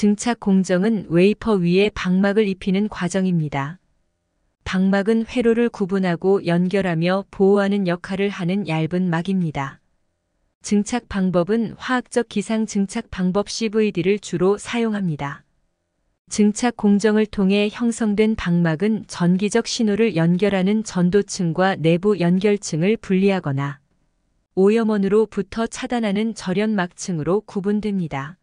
증착 공정은 웨이퍼 위에 박막을 입히는 과정입니다. 박막은 회로를 구분하고 연결하며 보호하는 역할을 하는 얇은 막입니다. 증착 방법은 화학적 기상 증착 방법 CVD를 주로 사용합니다. 증착 공정을 통해 형성된 박막은 전기적 신호를 연결하는 전도층과 내부 연결층을 분리하거나 오염원으로부터 차단하는 절연막층으로 구분됩니다.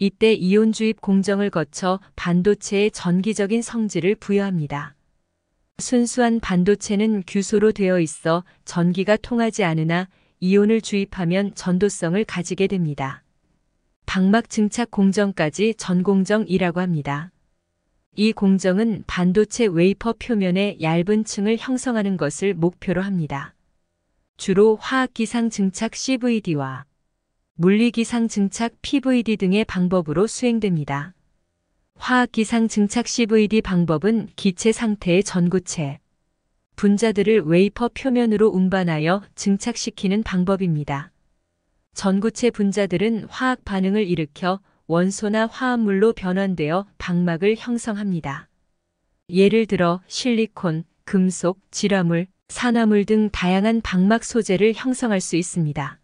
이때 이온 주입 공정을 거쳐 반도체의 전기적인 성질을 부여합니다. 순수한 반도체는 규소로 되어 있어 전기가 통하지 않으나 이온을 주입하면 전도성을 가지게 됩니다. 방막 증착 공정까지 전공정이라고 합니다. 이 공정은 반도체 웨이퍼 표면의 얇은 층을 형성하는 것을 목표로 합니다. 주로 화학기상 증착 CVD와 물리기상 증착 PVD 등의 방법으로 수행됩니다. 화학기상 증착 CVD 방법은 기체 상태의 전구체, 분자들을 웨이퍼 표면으로 운반하여 증착시키는 방법입니다. 전구체 분자들은 화학 반응을 일으켜 원소나 화합물로 변환되어 방막을 형성합니다. 예를 들어 실리콘, 금속, 지라물, 산화물 등 다양한 방막 소재를 형성할 수 있습니다.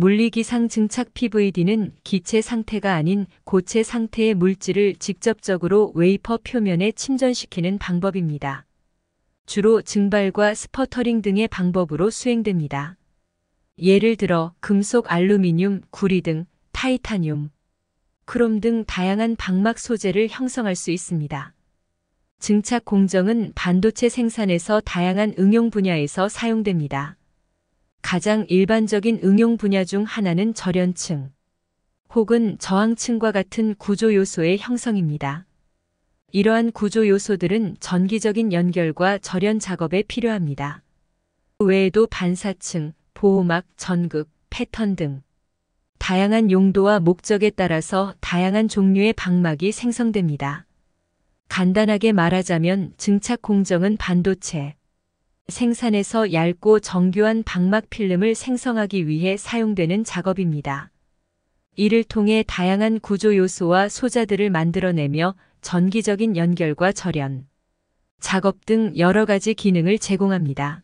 물리기상 증착 PVD는 기체 상태가 아닌 고체 상태의 물질을 직접적으로 웨이퍼 표면에 침전시키는 방법입니다. 주로 증발과 스퍼터링 등의 방법으로 수행됩니다. 예를 들어 금속 알루미늄, 구리 등 타이타늄, 크롬 등 다양한 방막 소재를 형성할 수 있습니다. 증착 공정은 반도체 생산에서 다양한 응용 분야에서 사용됩니다. 가장 일반적인 응용 분야 중 하나는 절연층 혹은 저항층과 같은 구조 요소의 형성입니다. 이러한 구조 요소들은 전기적인 연결과 절연 작업에 필요합니다. 그 외에도 반사층, 보호막, 전극, 패턴 등 다양한 용도와 목적에 따라서 다양한 종류의 방막이 생성됩니다. 간단하게 말하자면 증착 공정은 반도체, 생산에서 얇고 정교한 방막 필름을 생성하기 위해 사용되는 작업입니다. 이를 통해 다양한 구조 요소와 소자들을 만들어내며 전기적인 연결과 절연, 작업 등 여러 가지 기능을 제공합니다.